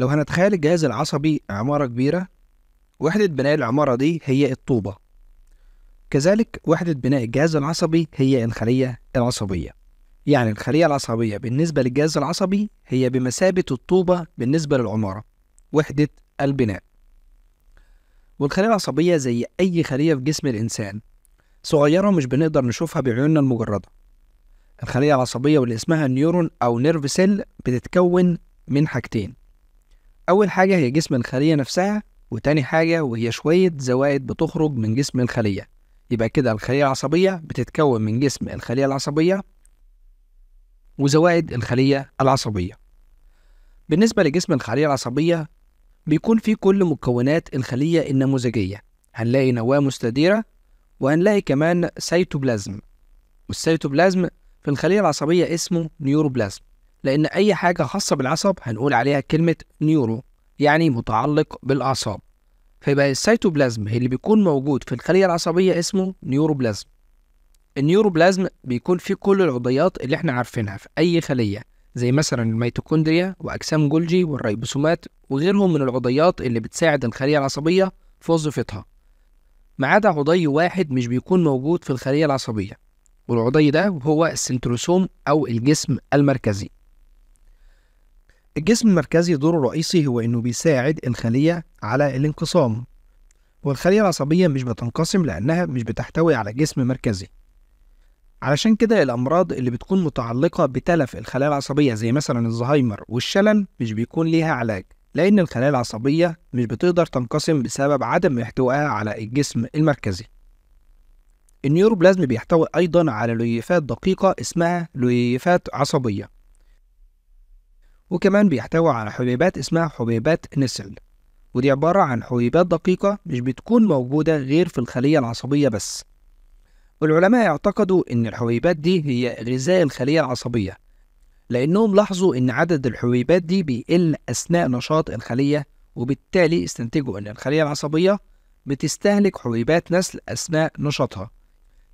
لو هنتخيل الجهاز العصبي عمارة كبيرة وحدة بناء العمارة دي هي الطوبة كذلك وحدة بناء الجهاز العصبي هي الخلية العصبية يعني الخلية العصبية بالنسبة للجهاز العصبي هي بمثابة الطوبة بالنسبة للعمارة وحدة البناء والخلية العصبية زي أي خلية في جسم الإنسان صغيرة مش بنقدر نشوفها بعيوننا المجردة الخلية العصبية واللي اسمها النيورون أو نيرف سيل بتتكون من حاجتين أول حاجة هي جسم الخلية نفسها وتاني حاجة وهي شوية زوائد بتخرج من جسم الخلية يبقى كده الخلية العصبية بتتكون من جسم الخلية العصبية وزوائد الخلية العصبية بالنسبة لجسم الخلية العصبية بيكون في كل مكونات الخلية النموذجية هنلاقي نواة مستديرة وهنلاقي كمان سيتوبلازم والسيتوبلازم في الخلية العصبية اسمه نيوروبلازم لأن أي حاجة خاصة بالعصب هنقول عليها كلمة نيورو يعني متعلق بالأعصاب فيبقى السيتوبلازم اللي بيكون موجود في الخلية العصبية اسمه نيوروبلازم النيوروبلازم بيكون فيه كل العضيات اللي احنا عارفينها في أي خلية زي مثلا الميتوكوندريا وأجسام جولجي والريبوسومات وغيرهم من العضيات اللي بتساعد الخلية العصبية في وظيفتها ما عدا عضي واحد مش بيكون موجود في الخلية العصبية والعضي ده هو السنتروسوم أو الجسم المركزي الجسم المركزي دوره الرئيسي هو إنه بيساعد الخلية على الانقسام والخلية العصبية مش بتنقسم لأنها مش بتحتوي على جسم مركزي علشان كده الأمراض اللي بتكون متعلقة بتلف الخلايا العصبية زي مثلا الزهايمر والشلل مش بيكون ليها علاج لأن الخلايا العصبية مش بتقدر تنقسم بسبب عدم احتوائها على الجسم المركزي النيوروبلازم بيحتوي أيضا على لويفات دقيقة اسمها لويفات عصبية وكمان بيحتوي على حبيبات اسمها حبيبات نسل ودي عبارة عن حبيبات دقيقة مش بتكون موجودة غير في الخلية العصبية بس والعلماء يعتقدوا إن الحبيبات دي هي غذاء الخلية العصبية لأنهم لاحظوا إن عدد الحبيبات دي بيقل أثناء نشاط الخلية وبالتالي استنتجوا إن الخلية العصبية بتستهلك حبيبات نسل أثناء نشاطها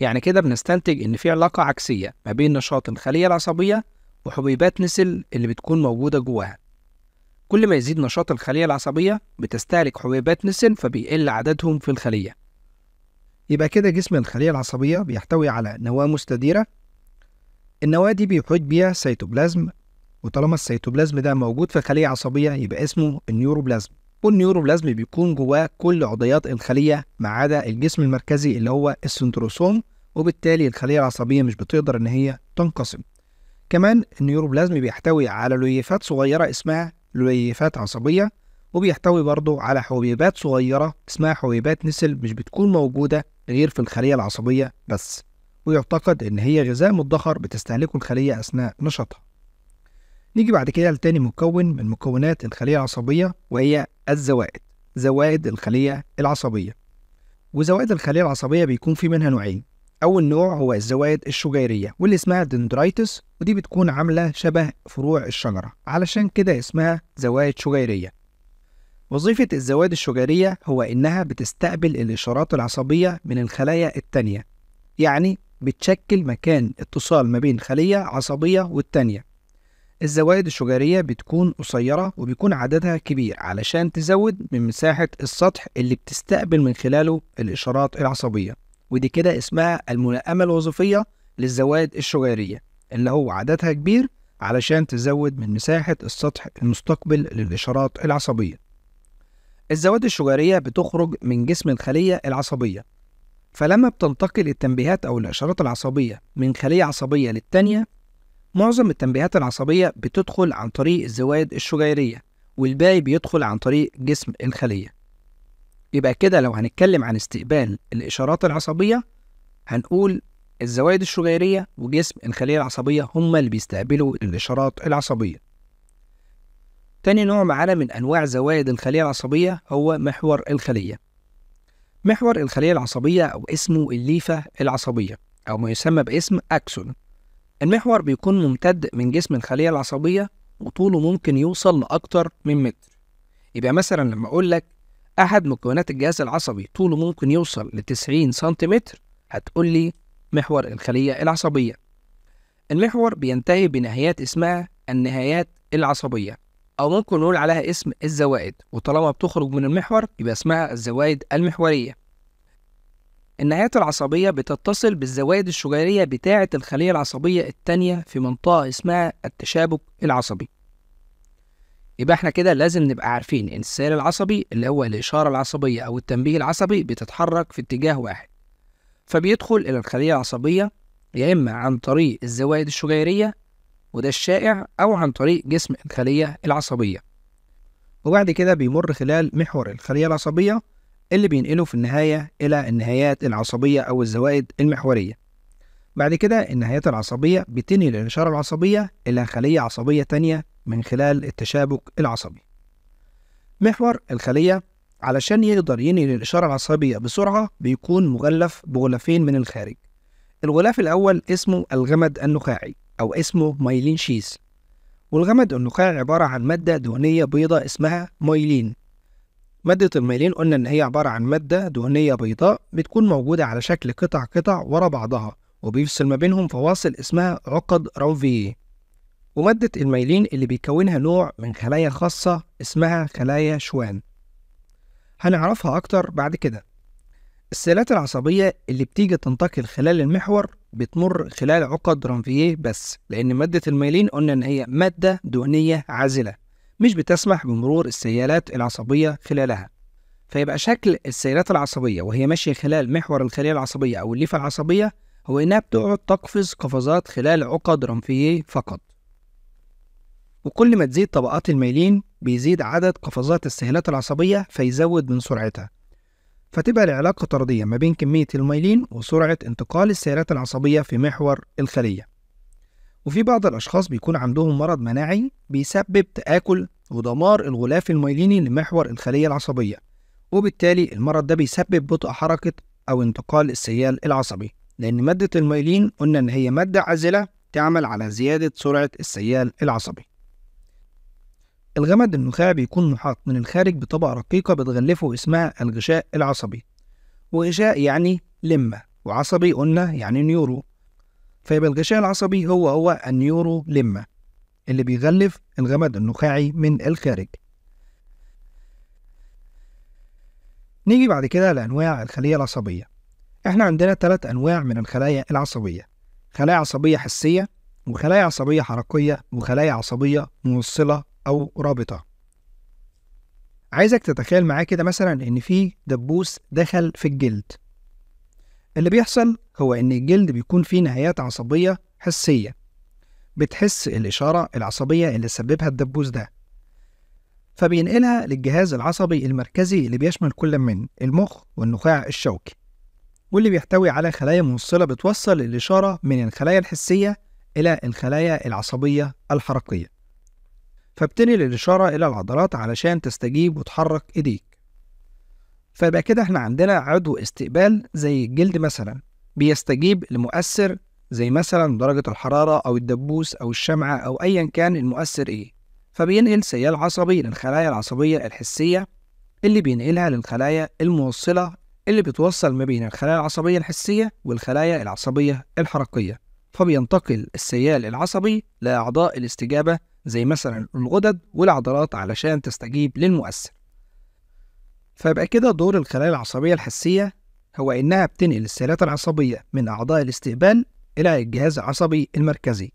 يعني كده بنستنتج إن في علاقة عكسية ما بين نشاط الخلية العصبية وحبيبات نسل اللي بتكون موجودة جواها كل ما يزيد نشاط الخلية العصبية بتستهلك حبيبات نسل فبيقل عددهم في الخلية يبقى كده جسم الخلية العصبية بيحتوي على نواة مستديرة النواة دي بيحيط بيها سيتوبلازم وطالما السيتوبلازم ده موجود في خلية عصبية يبقى اسمه النيوروبلازم والنيوروبلازم بيكون جواه كل عضيات الخلية ما عدا الجسم المركزي اللي هو السنتروسوم وبالتالي الخلية العصبية مش بتقدر إن هي تنقسم كمان النيوروبلازم بيحتوي على لويفات صغيرة اسمها لويفات عصبية وبيحتوي برضه على حبيبات صغيرة اسمها حبيبات نسل مش بتكون موجودة غير في الخلية العصبية بس ويعتقد إن هي غذاء مدخر بتستهلكه الخلية أثناء نشاطها نيجي بعد كده لتاني مكون من مكونات الخلية العصبية وهي الزوائد زوائد الخلية العصبية وزوائد الخلية العصبية بيكون في منها نوعين أول نوع هو الزوائد الشجيرية واللي اسمها دندرايتس ودي بتكون عاملة شبه فروع الشجرة علشان كده اسمها زوائد شجيرية وظيفة الزوائد الشجيرية هو إنها بتستقبل الإشارات العصبية من الخلايا التانية يعني بتشكل مكان اتصال ما بين خلية عصبية والتانية الزوائد الشجيرية بتكون قصيرة وبيكون عددها كبير علشان تزود من مساحة السطح اللي بتستقبل من خلاله الإشارات العصبية ودي كده اسمها الملائمة الوظيفية للزوائد الشجيرية اللي هو عددها كبير علشان تزود من مساحة السطح المستقبل للإشارات العصبية الزوائد الشجيرية بتخرج من جسم الخلية العصبية فلما بتنتقل التنبيهات أو الإشارات العصبية من خلية عصبية للتانية معظم التنبيهات العصبية بتدخل عن طريق الزوائد الشجيرية والباقي بيدخل عن طريق جسم الخلية يبقى كده لو هنتكلم عن استقبال الإشارات العصبية هنقول الزوائد الشجيرية وجسم الخلية العصبية هما اللي بيستقبلوا الإشارات العصبية. تاني نوع معانا من أنواع زوائد الخلية العصبية هو محور الخلية. محور الخلية العصبية أو اسمه الليفة العصبية أو ما يسمى باسم أكسون. المحور بيكون ممتد من جسم الخلية العصبية وطوله ممكن يوصل لأكتر من متر. يبقى مثلا لما أقول لك أحد مكونات الجهاز العصبي طوله ممكن يوصل ل 90 سنتيمتر هتقول لي محور الخلية العصبية المحور بينتهي بنهايات اسمها النهايات العصبية أو ممكن نقول عليها اسم الزوائد وطالما بتخرج من المحور يبقى اسمها الزوائد المحورية النهايات العصبية بتتصل بالزوائد الشجيرية بتاعة الخلية العصبية التانية في منطقة اسمها التشابك العصبي يبقى احنا كده لازم نبقى عارفين ان السير العصبي اللي هو الاشاره العصبيه او التنبيه العصبي بتتحرك في اتجاه واحد فبيدخل الى الخليه العصبيه يا اما عن طريق الزوائد الشجيريه وده الشائع او عن طريق جسم الخليه العصبيه وبعد كده بيمر خلال محور الخليه العصبيه اللي بينقله في النهايه الى النهايات العصبيه او الزوائد المحوريه بعد كده النهايات العصبيه بتنقل الاشاره العصبيه الى خليه عصبيه تانية من خلال التشابك العصبي محور الخلية علشان يقدر ينقل الإشارة العصبية بسرعة بيكون مغلف بغلفين من الخارج الغلاف الأول اسمه الغمد النخاعي أو اسمه مايلين شيز والغمد النخاعي عبارة عن مادة دهنية بيضاء اسمها مايلين مادة المايلين قلنا إن هي عبارة عن مادة دهنية بيضاء بتكون موجودة على شكل قطع قطع ورا بعضها وبيفصل ما بينهم فواصل اسمها عقد روفييه. ومادة الميلين اللي بيكونها نوع من خلايا خاصة اسمها خلايا شوان هنعرفها أكتر بعد كده السيلات العصبية اللي بتيجي تنتقل خلال المحور بتمر خلال عقد رانفييه بس لأن مادة الميلين قلنا إن هي مادة دهنية عازلة مش بتسمح بمرور السيالات العصبية خلالها فيبقى شكل السيالات العصبية وهي ماشية خلال محور الخلية العصبية أو الليفة العصبية هو إنها بتقعد تقفز قفزات خلال عقد رانفييه فقط وكل ما تزيد طبقات الميلين بيزيد عدد قفزات السهالات العصبية فيزود من سرعتها فتبقى العلاقة طردية ما بين كمية الميلين وسرعة انتقال السيرات العصبية في محور الخلية وفي بعض الأشخاص بيكون عندهم مرض مناعي بيسبب تآكل ودمار الغلاف الميليني لمحور الخلية العصبية وبالتالي المرض ده بيسبب بطء حركة أو انتقال السيال العصبي لأن مادة الميلين قلنا إن هي مادة عازلة تعمل على زيادة سرعة السيال العصبي الغمد النخاعي بيكون محاط من الخارج بطبقة رقيقة بتغلفه اسمها الغشاء العصبي وغشاء يعني لمة وعصبي قلنا يعني نيورو فيبقى الغشاء العصبي هو هو النيورو لمة اللي بيغلف الغمد النخاعي من الخارج نيجي بعد كده لأنواع الخلية العصبية احنا عندنا ثلاث أنواع من الخلايا العصبية خلايا عصبية حسية وخلايا عصبية حركية وخلايا عصبية موصلة أو رابطة عايزك تتخيل معايا كده مثلا إن في دبوس دخل في الجلد اللي بيحصل هو إن الجلد بيكون فيه نهايات عصبية حسية بتحس الإشارة العصبية اللي سببها الدبوس ده فبينقلها للجهاز العصبي المركزي اللي بيشمل كل من المخ والنخاع الشوكي واللي بيحتوي على خلايا موصلة بتوصل الإشارة من الخلايا الحسية إلى الخلايا العصبية الحركية فابتني الإشارة إلى العضلات علشان تستجيب وتحرك إيديك فيبقى كده إحنا عندنا عضو استقبال زي الجلد مثلا بيستجيب لمؤثر زي مثلا درجة الحرارة أو الدبوس أو الشمعة أو أيا كان المؤثر إيه فبينقل سيال عصبي للخلايا العصبية الحسية اللي بينقلها للخلايا الموصلة اللي بتوصل ما بين الخلايا العصبية الحسية والخلايا العصبية الحركية فبينتقل السيال العصبي لأعضاء الاستجابة زي مثلا الغدد والعضلات علشان تستجيب للمؤثر فيبقى كده دور الخلايا العصبية الحسية هو إنها بتنقل السيالات العصبية من أعضاء الاستقبال إلى الجهاز العصبي المركزي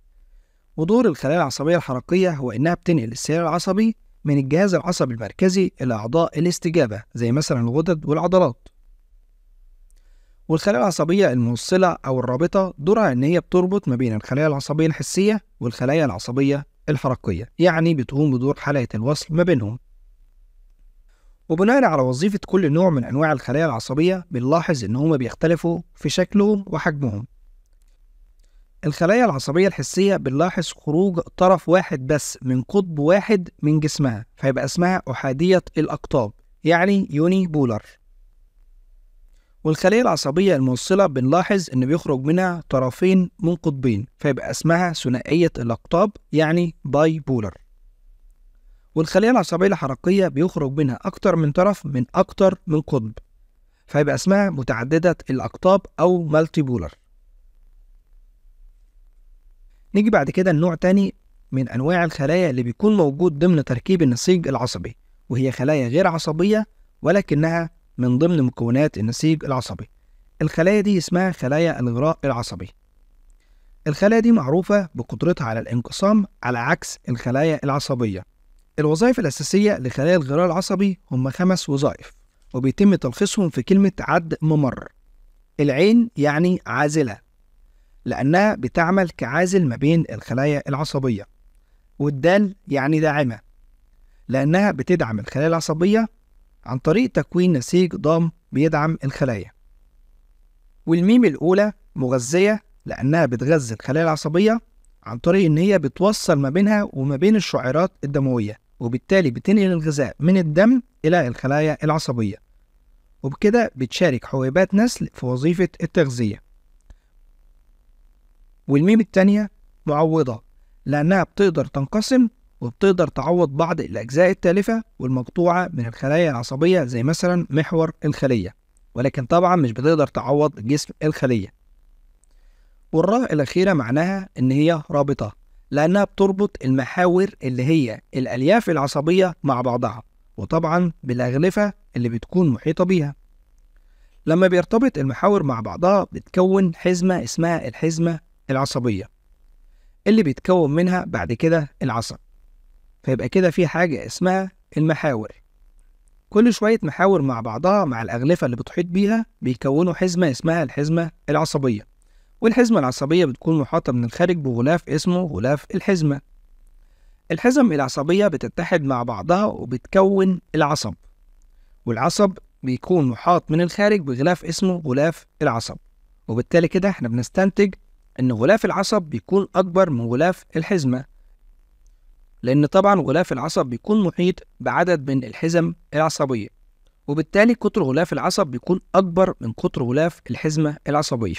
ودور الخلايا العصبية الحركية هو إنها بتنقل السيال العصبي من الجهاز العصبي المركزي إلى أعضاء الاستجابة زي مثلا الغدد والعضلات والخلايا العصبية الموصلة أو الرابطة دورها إن هي بتربط ما بين الخلايا العصبية الحسية والخلايا العصبية الحركية يعني بتقوم بدور حلقة الوصل ما بينهم وبناء على وظيفة كل نوع من أنواع الخلايا العصبية بنلاحظ إن هما بيختلفوا في شكلهم وحجمهم الخلايا العصبية الحسية بنلاحظ خروج طرف واحد بس من قطب واحد من جسمها فيبقى اسمها أحادية الأقطاب يعني يوني بولر والخلية العصبية الموصلة بنلاحظ إن بيخرج منها طرفين من قطبين فيبقى اسمها ثنائية الأقطاب يعني باي بولر والخلية العصبية الحركية بيخرج منها أكتر من طرف من أكتر من قطب فيبقى اسمها متعددة الأقطاب أو مالتي بولر نيجي بعد كده لنوع تاني من أنواع الخلايا اللي بيكون موجود ضمن تركيب النسيج العصبي وهي خلايا غير عصبية ولكنها من ضمن مكونات النسيج العصبي الخلايا دي اسمها خلايا الغراء العصبي الخلايا دي معروفة بقدرتها على الانقسام على عكس الخلايا العصبية الوظائف الأساسية لخلايا الغراء العصبي هم خمس وظائف وبيتم تلخيصهم في كلمة عد ممر العين يعني عازلة لأنها بتعمل كعازل ما بين الخلايا العصبية والدال يعني داعمة لأنها بتدعم الخلايا العصبية عن طريق تكوين نسيج ضام بيدعم الخلايا والميم الأولى مغذية لأنها بتغذي الخلايا العصبية عن طريق إن هي بتوصل ما بينها وما بين الشعيرات الدموية وبالتالي بتنقل الغذاء من الدم إلى الخلايا العصبية وبكده بتشارك حبيبات نسل في وظيفة التغذية والميم التانية معوضة لأنها بتقدر تنقسم وبتقدر تعوض بعض الأجزاء التالفة والمقطوعة من الخلايا العصبية زي مثلا محور الخلية ولكن طبعا مش بتقدر تعوض جسم الخلية والراء الأخيرة معناها إن هي رابطة لأنها بتربط المحاور اللي هي الألياف العصبية مع بعضها وطبعا بالأغلفة اللي بتكون محيطة بيها لما بيرتبط المحاور مع بعضها بتكون حزمة اسمها الحزمة العصبية اللي بيتكون منها بعد كده العصب فيبقى كده في حاجة اسمها المحاور كل شوية محاور مع بعضها مع الأغلفة اللي بتحيط بيها بيكونوا حزمة اسمها الحزمة العصبية والحزمة العصبية بتكون محاطة من الخارج بغلاف اسمه غلاف الحزمة الحزم العصبية بتتحد مع بعضها وبتكون العصب والعصب بيكون محاط من الخارج بغلاف اسمه غلاف العصب وبالتالي كده احنا بنستنتج ان غلاف العصب بيكون اكبر من غلاف الحزمه لأن طبعا غلاف العصب بيكون محيط بعدد من الحزم العصبية وبالتالي قطر غلاف العصب بيكون أكبر من قطر غلاف الحزمة العصبية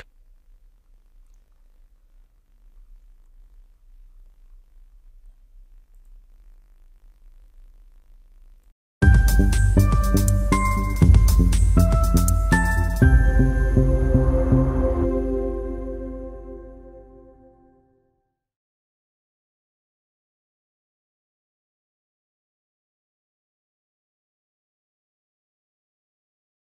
Thank you